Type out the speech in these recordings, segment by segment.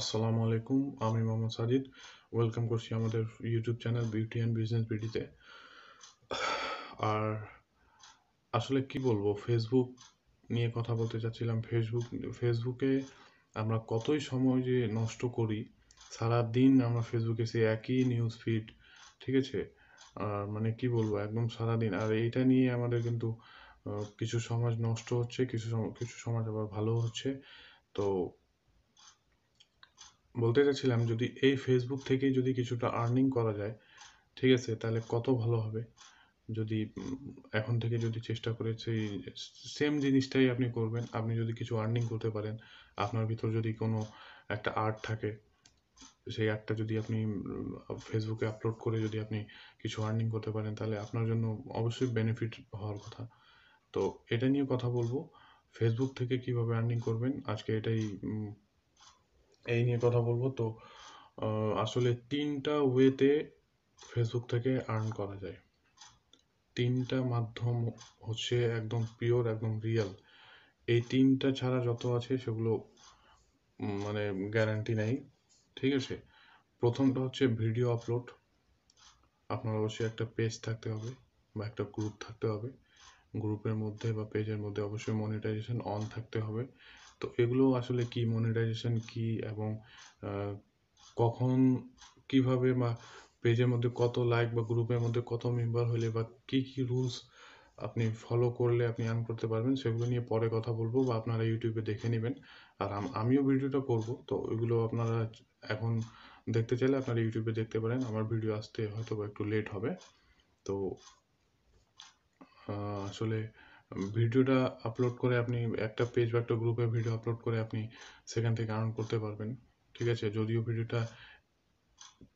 আসসালামু আলাইকুম আমি মোহাম্মদ সাজিদ ওয়েলকাম করছি আমাদের YouTube channel beauty and business বিডিতে আর আসলে কি বলবো ফেসবুক নিয়ে কথা বলতে চাচ্ছিলাম ফেসবুক ফেসবুকে আমরা কতই সময় যে নষ্ট করি সারাদিন আমরা ফেসবুকে সেই একই নিউজ ফিড ঠিক আছে আর মানে কি বলবো একদম সারাদিন আর এইটা নিয়ে আমাদের কিন্তু কিছু সমাজ নষ্ট হচ্ছে কিছু কিছু সমাজ আবার ভালো হচ্ছে তো বলতে চাচ্ছিলাম যদি এই ফেসবুক থেকে যদি কিছুটা আর্নিং করা যায় ঠিক আছে তাহলে কত ভালো হবে যদি এখন থেকে যদি চেষ্টা করে সেই সেম জিনিসটাই আপনি করবেন আপনি যদি কিছু আর্নিং করতে পারেন আপনার ভিতর যদি কোনো একটা আর্ট থাকে সেই অ্যাপটা যদি আপনি ফেসবুকে আপলোড করে যদি আপনি কিছু আর্নিং করতে পারেন তাহলে আপনার জন্য অবশ্যই বেনিফিট হওয়ার কথা তো এটা নিয়ে কথা বলবো ফেসবুক থেকে কিভাবে আর্নিং করবেন আজকে এটাই এই নিয়ে কথা বলবো তো আসলে তিনটা ওয়েতে ফেসবুক থেকে আর্ন করা যায় তিনটা মাধ্যম হচ্ছে একদম পিওর একদম রিয়েল এই তিনটা ছাড়া যত আছে সেগুলো মানে গ্যারান্টি নেই ঠিক আছে প্রথমটা হচ্ছে ভিডিও আপলোড আপনার অবশ্যই একটা পেজ থাকতে হবে বা একটা গ্রুপ থাকতে হবে গ্রুপের মধ্যে বা পেজের মধ্যে অবশ্যই মনিটাইজেশন অন থাকতে হবে তো এগুলো আসলে কি মনিটাইজেশন কি এবং কখন কিভাবে বা পেজের মধ্যে কত লাইক বা গ্রুপের মধ্যে কত মেম্বার হলে বা কি কি রুলস আপনি ফলো করলে আপনি আর্ন করতে পারবেন সেগুলো নিয়ে পরে কথা বলবো বা আপনারা ইউটিউবে দেখে নেবেন আর আমিও ভিডিওটা করব তো ওইগুলো আপনারা এখন দেখতে চাইলে আপনারা ইউটিউবে দেখতে পারেন আমার ভিডিও আসতে হয়তো একটু লেট হবে তো আসলে ভিডিওটা আপলোড করে আপনি একটা পেজ বা একটা গ্রুপে ভিডিও আপলোড করে আপনি সেখান থেকে আর্ন করতে পারবেন ঠিক আছে যদিও ভিডিওটা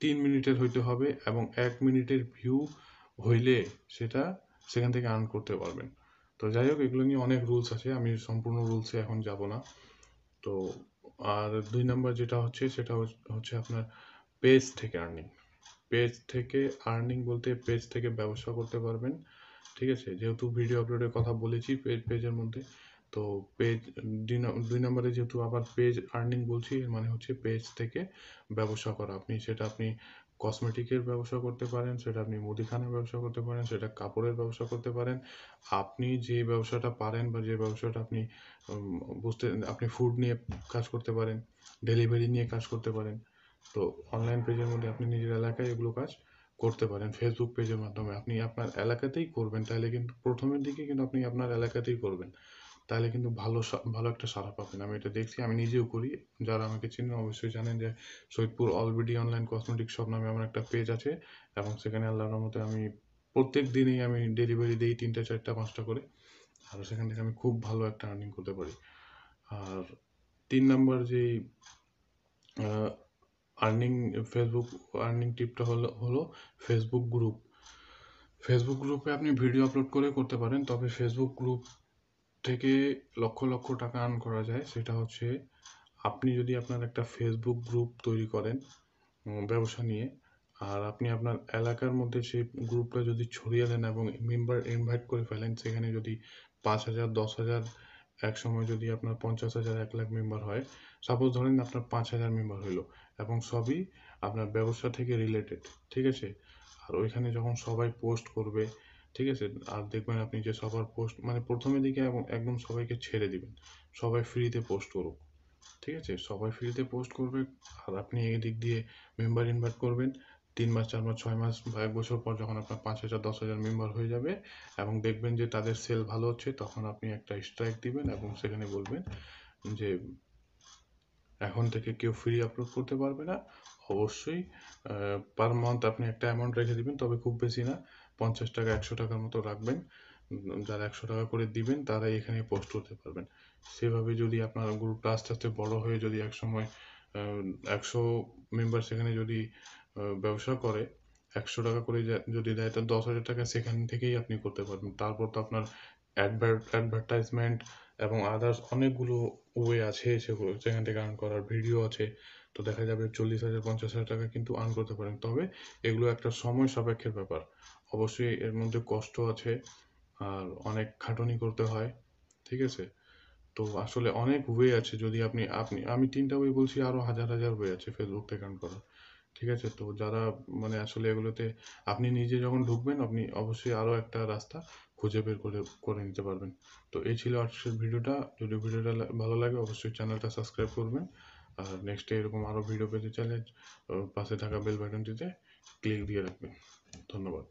তিন মিনিটের হইতে হবে এবং এক মিনিটের ভিউ হইলে সেটা সেখান থেকে আর্ন করতে পারবেন তো যাই হোক এগুলো নিয়ে অনেক রুলস আছে আমি সম্পূর্ণ রুলসে এখন যাব না তো আর দুই নম্বর যেটা হচ্ছে সেটা হচ্ছে আপনার পেজ থেকে আর্নিং পেজ থেকে আর্নিং বলতে পেজ থেকে ব্যবসা করতে পারবেন ঠিক আছে যেহেতু ভিডিও আপলোডের কথা বলেছি পেজ পেজের মধ্যে তো পেজ দুই নম্বরে যেহেতু আবার পেজ আর্নিং বলছি এর মানে হচ্ছে পেজ থেকে ব্যবসা করা আপনি সেটা আপনি কসমেটিকের ব্যবসা করতে পারেন সেটা আপনি মুদিখানার ব্যবসা করতে পারেন সেটা কাপড়ের ব্যবসা করতে পারেন আপনি যে ব্যবসাটা পারেন বা যে ব্যবসাটা আপনি বুঝতে আপনি ফুড নিয়ে কাজ করতে পারেন ডেলিভারি নিয়ে কাজ করতে পারেন তো অনলাইন পেজের মধ্যে আপনি নিজের এলাকায় এগুলো কাজ করতে পারেন ফেসবুক পেজের মাধ্যমে আপনি আপনার এলাকাতেই করবেন তাহলে কিন্তু প্রথমের দিকে কিন্তু আপনি আপনার এলাকাতেই করবেন তাহলে কিন্তু ভালো ভালো একটা সাড়া পাবেন আমি এটা দেখছি আমি নিজেও করি যারা আমাকে চিনেন অবশ্যই জানেন যে Saidpur already online cosmetic shop নামে আমার একটা পেজ আছে এবং সেখানে আল্লাহর রহমতে আমি প্রত্যেক দিনেই আমি ডেলিভারি দিই তিনটা চারটা পাঁচটা করে আর সেখান থেকে আমি খুব ভালো একটা আর্নিং করতে পারি আর তিন নম্বর যেই আর্নিং ফেসবুক আর্নিং টিপটা হলো হলো ফেসবুক গ্রুপ ফেসবুক গ্রুপে আপনি ভিডিও আপলোড করে করতে পারেন তবে ফেসবুক গ্রুপ থেকে লক্ষ লক্ষ টাকা আর্ন করা যায় সেটা হচ্ছে আপনি যদি আপনার একটা ফেসবুক গ্রুপ তৈরি করেন ব্যবসা নিয়ে আর আপনি আপনার এলাকার মধ্যে সেই গ্রুপটা যদি ছড়িয়ে দেন এবং মেম্বার ইনভাইট করে ফেলেন সেখানে যদি পাঁচ হাজার দশ হাজার এক সময় যদি আপনার পঞ্চাশ হাজার এক লাখ মেম্বার হয় সাপোজ ধরেন আপনার পাঁচ হাজার মেম্বার হলো এবং সবই আপনার ব্যবসা থেকে রিলেটেড ঠিক আছে আর ওইখানে যখন সবাই পোস্ট করবে ঠিক আছে আর দেখবেন আপনি যে সবার পোস্ট মানে প্রথমে দিকে একদম সবাইকে ছেড়ে দিবেন সবাই ফ্রিতে পোস্ট করুক ঠিক আছে সবাই ফ্রিতে পোস্ট করবে আর আপনি এই দিক দিয়ে মেম্বার ইনভাইট করবেন তিন মাস চার মাস ছয় মাস বা এক বছর পর যখন আপনার পাঁচ হাজার দশ হাজার মেম্বার হয়ে যাবে এবং দেখবেন যে তাদের সেল ভালো হচ্ছে তখন আপনি একটা স্ট্রাইক দিবেন এবং সেখানে বলবেন যে এখন থেকে কেউ ফ্রি আপলোড করতে পারবে না অবশ্যই পার মান্থ আপনি একটা অ্যামাউন্ট রেখে দিবেন তবে খুব বেশি না পঞ্চাশ টাকা একশো টাকার মতো রাখবেন যারা একশো টাকা করে দিবেন তারাই এখানে পোস্ট করতে পারবেন সেভাবে যদি আপনার গ্রুপটা আস্তে আস্তে বড় হয়ে যদি একসময় একশো মেম্বার সেখানে যদি ব্যবসা করে একশো টাকা করে যদি দেয় তাহলে দশ হাজার টাকা সেখান থেকেই আপনি করতে পারবেন তারপর তো আপনার অ্যাডভার্টাইজমেন্ট এবং আদার্স অনেকগুলো ওয়ে আছে সেগুলো সেখান থেকে আর্ন করার ভিডিও আছে তো দেখা যাবে চল্লিশ হাজার পঞ্চাশ হাজার টাকা কিন্তু আর্ন করতে পারেন তবে এগুলো একটা সময় সাপেক্ষের ব্যাপার অবশ্যই এর মধ্যে কষ্ট আছে আর অনেক খাটনি করতে হয় ঠিক আছে তো আসলে অনেক ওয়ে আছে যদি আপনি আপনি আমি তিনটা ওয়ে বলছি আরও হাজার হাজার ওয়ে আছে ফেসবুক থেকে আর্ন করার ঠিক আছে তো যারা মানে আসলে এগুলোতে আপনি নিজে যখন ঢুকবেন আপনি অবশ্যই আরও একটা রাস্তা খুঁজে বের করে করে নিতে পারবেন তো এই ছিল আজকের ভিডিওটা যদি ভিডিওটা ভালো লাগে অবশ্যই চ্যানেলটা সাবস্ক্রাইব করবেন আর নেক্সটে এরকম আরও ভিডিও পেতে চাইলে পাশে থাকা বেল বাটনটিতে ক্লিক দিয়ে রাখবেন ধন্যবাদ